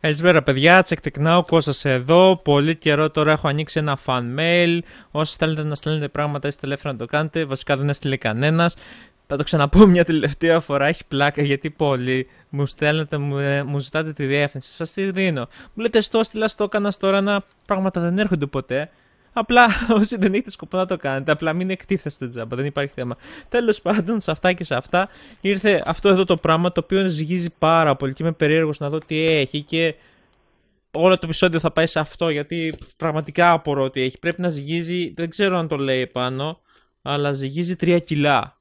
Καλησπέρα παιδιά, πώ Κώστας εδώ. Πολύ καιρό τώρα έχω ανοίξει ένα fan mail. Όσοι θέλετε να στέλνετε πράγματα είστε ελεύθεροι να το κάνετε. Βασικά δεν έστειλε κανένας. Θα το ξαναπώ μια τελευταία φορά, έχει πλάκα γιατί πολλοί μου στέλνετε, μου, ε, ζητάτε τη διεύθυνση. σας τη δίνω. Μου λέτε στο, στείλα, στο έκανα τώρα να πράγματα δεν έρχονται ποτέ. Απλά όσοι δεν έχετε σκοπό να το κάνετε, απλά μην εκτίθεστε τζάμπα, δεν υπάρχει θέμα. Τέλος πάντων, σε αυτά και σε αυτά ήρθε αυτό εδώ το πράγμα το οποίο ζυγίζει πάρα πολύ και είμαι περίεργος να δω τι έχει και όλο το επεισόδιο θα πάει σε αυτό γιατί πραγματικά απορώ ότι έχει. Πρέπει να ζυγίζει, δεν ξέρω αν το λέει πάνω, αλλά ζυγίζει 3 κιλά.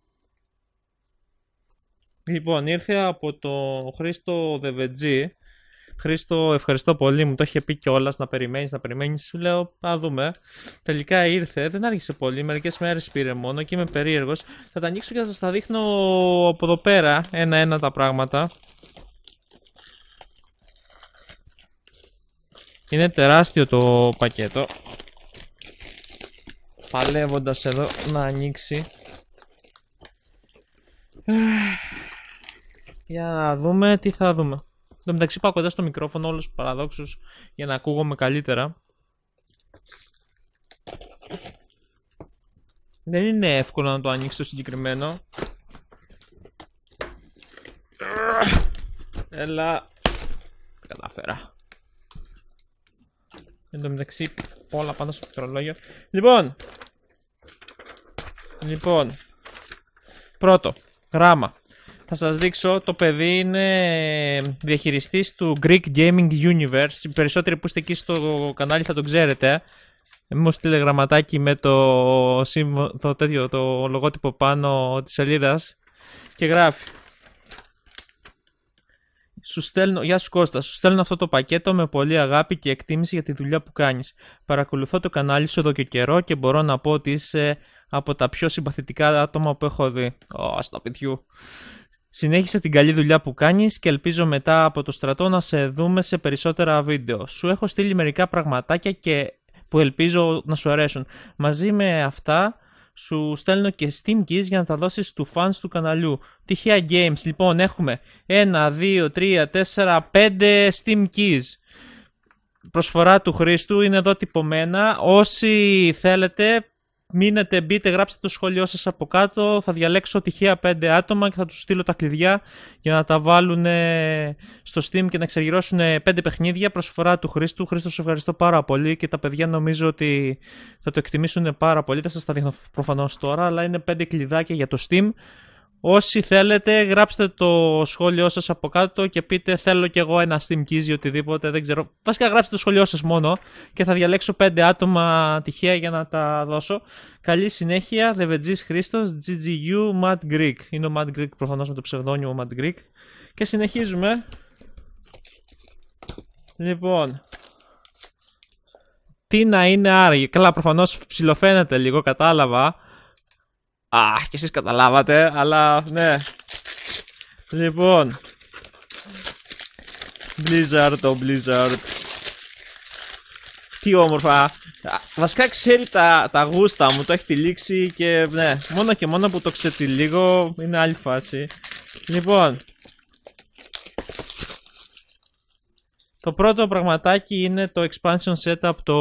Λοιπόν, ήρθε από το Χρήστο Δεβετζή Χρήστο, ευχαριστώ πολύ. Μου το είχε πει κιόλας να περιμένεις, να περιμένεις. Σου λέω, α δούμε. Τελικά ήρθε, δεν άργησε πολύ. Μερικές μέρες πήρε μόνο και είμαι περίεργος. Θα τα ανοίξω και θα σας τα δείχνω από εδώ πέρα ένα-ένα τα πράγματα. Είναι τεράστιο το πακέτο. Παλεύοντας εδώ να ανοίξει. Για να δούμε τι θα δούμε. Εν τω μεταξύ πάω κοντά στο μικρόφωνο όλους τους παραδόξους για να ακούγομαι καλύτερα. Δεν είναι εύκολο να το ανοίξεις το συγκεκριμένο. Έλα. Κατάφερα. Εν τω μεταξύ, όλα πάνω στο μικρολόγιο. Λοιπόν. Λοιπόν. Πρώτο. Γράμμα. Θα σας δείξω, το παιδί είναι διαχειριστής του Greek Gaming Universe. Οι περισσότεροι που είστε εκεί στο κανάλι θα τον ξέρετε. Μου στείλε γραμματάκι με το, το, τέτοιο, το λογότυπο πάνω της σελίδας και γράφει. Σου στέλνω, γεια σου Κώστα, σου στέλνω αυτό το πακέτο με πολύ αγάπη και εκτίμηση για τη δουλειά που κάνεις. Παρακολουθώ το κανάλι σου εδώ και καιρό και μπορώ να πω ότι είσαι από τα πιο συμπαθητικά άτομα που έχω δει. Ω, στα παιδιού. Συνέχισε την καλή δουλειά που κάνεις και ελπίζω μετά από το στρατό να σε δούμε σε περισσότερα βίντεο. Σου έχω στείλει μερικά πραγματάκια και που ελπίζω να σου αρέσουν. Μαζί με αυτά σου στέλνω και Steam Keys για να τα δώσεις στους fans του καναλιού. Τυχαία Games. Λοιπόν, έχουμε 1, 2, 3, 4, 5 Steam Keys. Προσφορά του Χρήστου είναι εδώ τυπωμένα. Όσοι θέλετε μείνετε, μπείτε, γράψτε το σχόλιο σας από κάτω, θα διαλέξω τυχαία 5 άτομα και θα τους στείλω τα κλειδιά για να τα βάλουν στο Steam και να εξεργυρώσουν 5 παιχνίδια προσφορά του Χρήστου. Χρήστο, σε ευχαριστώ πάρα πολύ και τα παιδιά νομίζω ότι θα το εκτιμήσουν πάρα πολύ. Δεν σας τα δείχνω προφανώς τώρα, αλλά είναι 5 κλειδάκια για το Steam. Όσοι θέλετε, γράψτε το σχόλιο σας από κάτω και πείτε θέλω κι εγώ ένα Steam Keys ή οτιδήποτε, δεν ξέρω. Βασικά γράψτε το σχόλιο σας μόνο και θα διαλέξω 5 άτομα τυχαία για να τα δώσω. Καλή συνέχεια, Δεβετζής Christos, GGU, Mad Greek. Είναι ο Mad Greek προφανώς με το ο Mad Greek. Και συνεχίζουμε. Λοιπόν, τι να είναι άραγε. Καλά, προφανώς ψηλοφαίνεται λίγο, κατάλαβα. Αχ, και εσείς καταλάβατε, αλλά ναι. Λοιπόν. Blizzard, το oh Blizzard. Τι όμορφα. Βασικά ξέρει τα, τα γούστα μου, το έχει τυλίξει και ναι, μόνο και μόνο που το ξετυλίγω είναι άλλη φάση. Λοιπόν, Το πρώτο πραγματάκι είναι το expansion set από το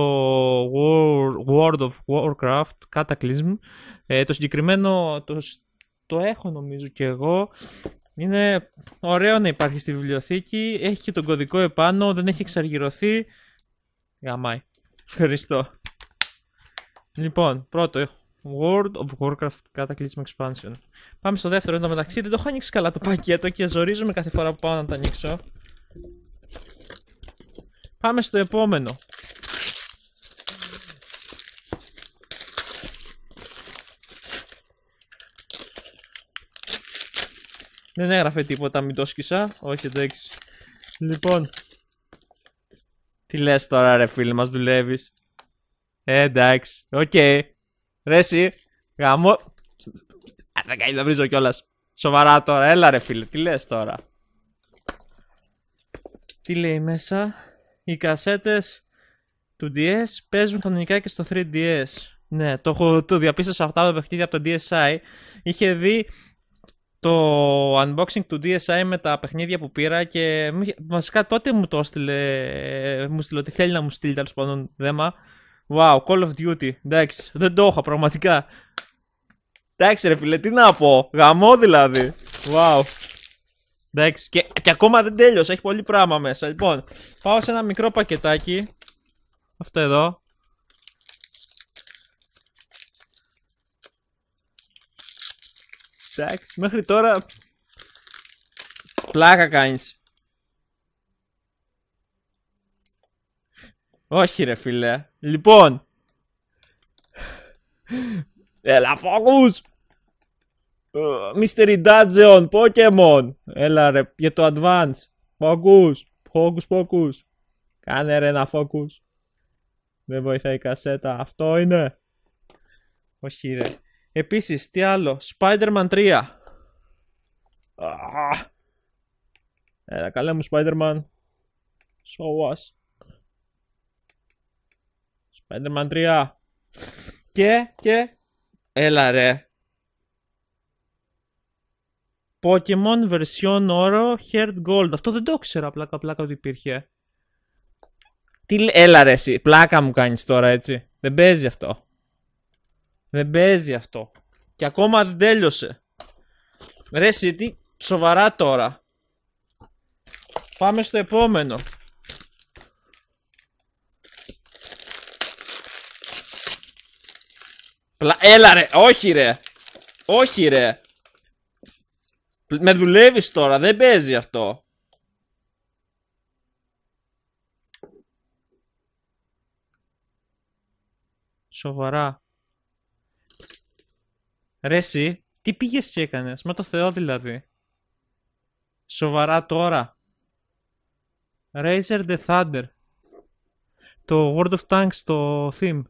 World of Warcraft Cataclysm. Ε, το συγκεκριμένο το, το έχω νομίζω και εγώ. Είναι ωραίο να υπάρχει στη βιβλιοθήκη. Έχει και τον κωδικό επάνω. Δεν έχει εξαργυρωθεί. Γαμάι. Ευχαριστώ. Λοιπόν, πρώτο. World of Warcraft Cataclysm Expansion. Πάμε στο δεύτερο. Εν μεταξύ δεν το έχω ανοίξει καλά το πακέτο και ζορίζομαι κάθε φορά που πάω να το ανοίξω. Πάμε στο επόμενο. Δεν έγραφε τίποτα, μην το σκίσα. Όχι, εντάξει. Λοιπόν. Τι λες τώρα ρε φίλε, μας δουλεύεις. Ε, εντάξει, οκ. Okay. Ρε εσύ, γαμό... Α, δεν κάνει βρίζω κιόλας. Σοβαρά τώρα, έλα ρε φίλε, τι λες τώρα. Τι λέει μέσα οι κασέτες του DS παίζουν κανονικά και στο 3DS. Ναι, το, έχω, το διαπίστωσα αυτά τα παιχνίδια από το DSi. Είχε δει το unboxing του DSi με τα παιχνίδια που πήρα και βασικά τότε μου το έστειλε, μου στείλε ότι θέλει να μου στείλει τέλος πάντων δέμα. Wow, Call of Duty, εντάξει, δεν το έχω πραγματικά. Εντάξει ρε φίλε, τι να πω, γαμό δηλαδή. Wow. Εντάξει, και, και ακόμα δεν τέλειωσε έχει πολύ πράγμα μέσα. Λοιπόν, πάω σε ένα μικρό πακετάκι. Αυτό εδώ. Εντάξει, μέχρι τώρα... Πλάκα κάνεις. Όχι ρε φίλε. Λοιπόν. Έλα φόκους. Mystery Dungeon, Pokemon. Έλα ρε, για το Advance. Focus, focus, focus. Κάνε ρε ένα focus. Δεν βοηθάει η κασέτα. Αυτό είναι. Όχι ρε. Επίσης, τι άλλο. Spider-Man 3. Έλα, καλέ μου Spider-Man. Show was. Spider-Man 3. Και, και. Έλα ρε. Pokemon version oro Heart Gold. Αυτό δεν το ήξερα πλάκα πλάκα ότι υπήρχε. Τι έλα ρε εσύ, πλάκα μου κάνεις τώρα έτσι. Δεν παίζει αυτό. Δεν παίζει αυτό. Και ακόμα δεν τέλειωσε. Ρε εσύ, τι σοβαρά τώρα. Πάμε στο επόμενο. Πλα... Έλα ρε, όχι ρε. Όχι ρε. Με δουλεύεις τώρα, δεν παίζει αυτό. Σοβαρά. Ρε εσύ, τι πήγες και έκανες, με το Θεό δηλαδή. Σοβαρά τώρα. Razer the Thunder. Το World of Tanks, το theme.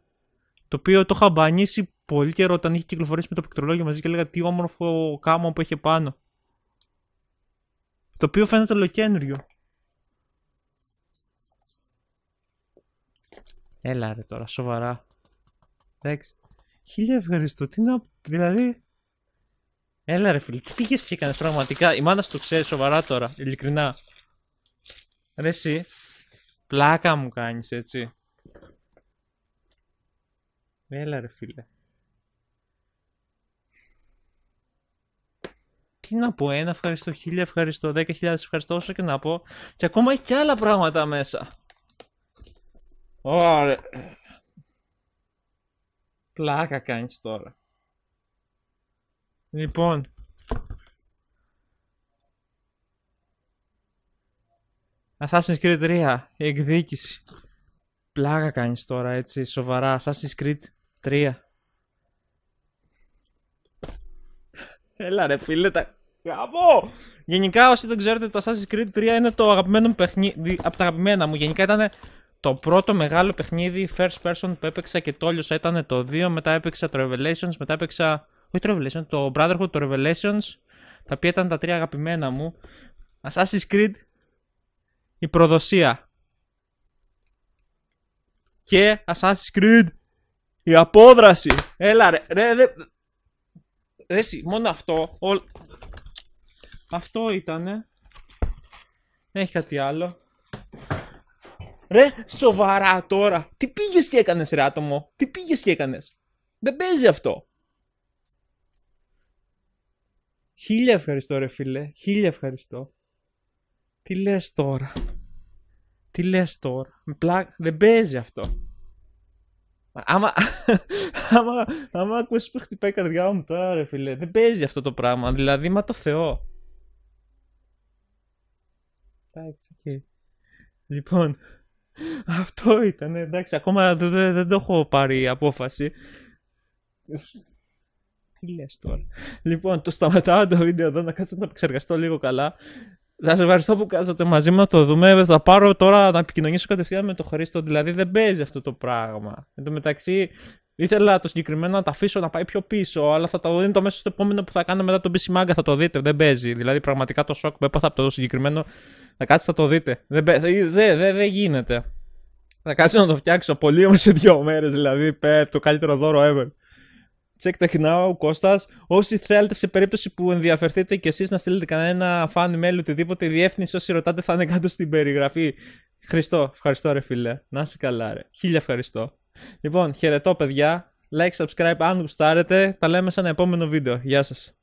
Το οποίο το είχα μπανίσει πολύ καιρό όταν είχε κυκλοφορήσει με το πικτρολόγιο μαζί και έλεγα τι όμορφο κάμω που είχε πάνω. Το οποίο φαίνεται ολοκένριο. Έλα ρε τώρα, σοβαρά. Εντάξει. Χίλια ευχαριστώ. Τι να... Δηλαδή... Έλα ρε φίλε, τι πήγες και έκανες πραγματικά. Η μάνα σου το ξέρει σοβαρά τώρα, ειλικρινά. Ρε εσύ. Πλάκα μου κάνεις έτσι. Έλα ρε φίλε. τι να πω, ένα ευχαριστώ, χίλια ευχαριστώ, δέκα χιλιάδες ευχαριστώ, όσο και να πω. Και ακόμα έχει και άλλα πράγματα μέσα. Ωραία. Πλάκα κάνεις τώρα. Λοιπόν. Assassin's Creed 3, η εκδίκηση. Πλάκα κάνεις τώρα, έτσι, σοβαρά. Assassin's Creed 3. Έλα ρε φίλε, τα... Γαμό! Γενικά, όσοι δεν ξέρετε, το Assassin's Creed 3 είναι το αγαπημένο μου παιχνίδι. Από τα αγαπημένα μου. Γενικά ήταν το πρώτο μεγάλο παιχνίδι first person που έπαιξα και τόλιωσα. Ήταν το 2. Μετά έπαιξα το Revelations. Μετά έπαιξα. Όχι το Revelations, το Brotherhood, το Revelations. Τα οποία ήταν τα τρία αγαπημένα μου. Assassin's Creed. Η προδοσία. Και Assassin's Creed. Η απόδραση. Έλα ρε. Ρε, ρε. ρε, μόνο αυτό. ό, αυτό ήτανε. Δεν έχει κάτι άλλο. Ρε, σοβαρά τώρα. Τι πήγες και έκανες ρε άτομο. Τι πήγες και έκανες. Δεν παίζει αυτό. Χίλια ευχαριστώ ρε φίλε. Χίλια ευχαριστώ. Τι λες τώρα. Τι λες τώρα. Με πλά... Δεν παίζει αυτό. Άμα, άμα, άμα ακούσεις που χτυπάει η καρδιά μου τώρα ρε φίλε. Δεν παίζει αυτό το πράγμα. Δηλαδή μα το Θεό. Εντάξει, Okay. Λοιπόν, αυτό ήταν. Εντάξει, ακόμα δεν, το έχω πάρει απόφαση. Τι λες τώρα. Λοιπόν, το σταματάω το βίντεο εδώ να κάτσω να επεξεργαστώ λίγο καλά. Σα ευχαριστώ που κάτσατε μαζί μου να το δούμε. Θα πάρω τώρα να επικοινωνήσω κατευθείαν με το Χρήστο. Δηλαδή δεν παίζει αυτό το πράγμα. Εν τω μεταξύ, Ήθελα το συγκεκριμένο να τα αφήσω να πάει πιο πίσω, αλλά θα το δίνω το μέσο στο επόμενο που θα κάνω μετά τον BC Manga. Θα το δείτε, δεν παίζει. Δηλαδή, πραγματικά το σοκ που έπαθα από το συγκεκριμένο. Θα κάτσετε, θα το δείτε. Δεν ε, γίνεται. Θα κάτσω να το φτιάξω πολύ όμως σε δύο μέρες, δηλαδή. Πε, το καλύτερο δώρο ever. Check the now, Κώστας. Όσοι θέλετε σε περίπτωση που ενδιαφερθείτε και εσείς να στείλετε κανένα fan mail οτιδήποτε, η διεύθυνση όσοι ρωτάτε θα είναι κάτω στην περιγραφή. Χριστό, ευχαριστώ ρε φίλε. Να σε καλά ρε. Χίλια ευχαριστώ. Λοιπόν, χαιρετώ παιδιά. Like, subscribe αν γουστάρετε. Τα λέμε σε ένα επόμενο βίντεο. Γεια σας.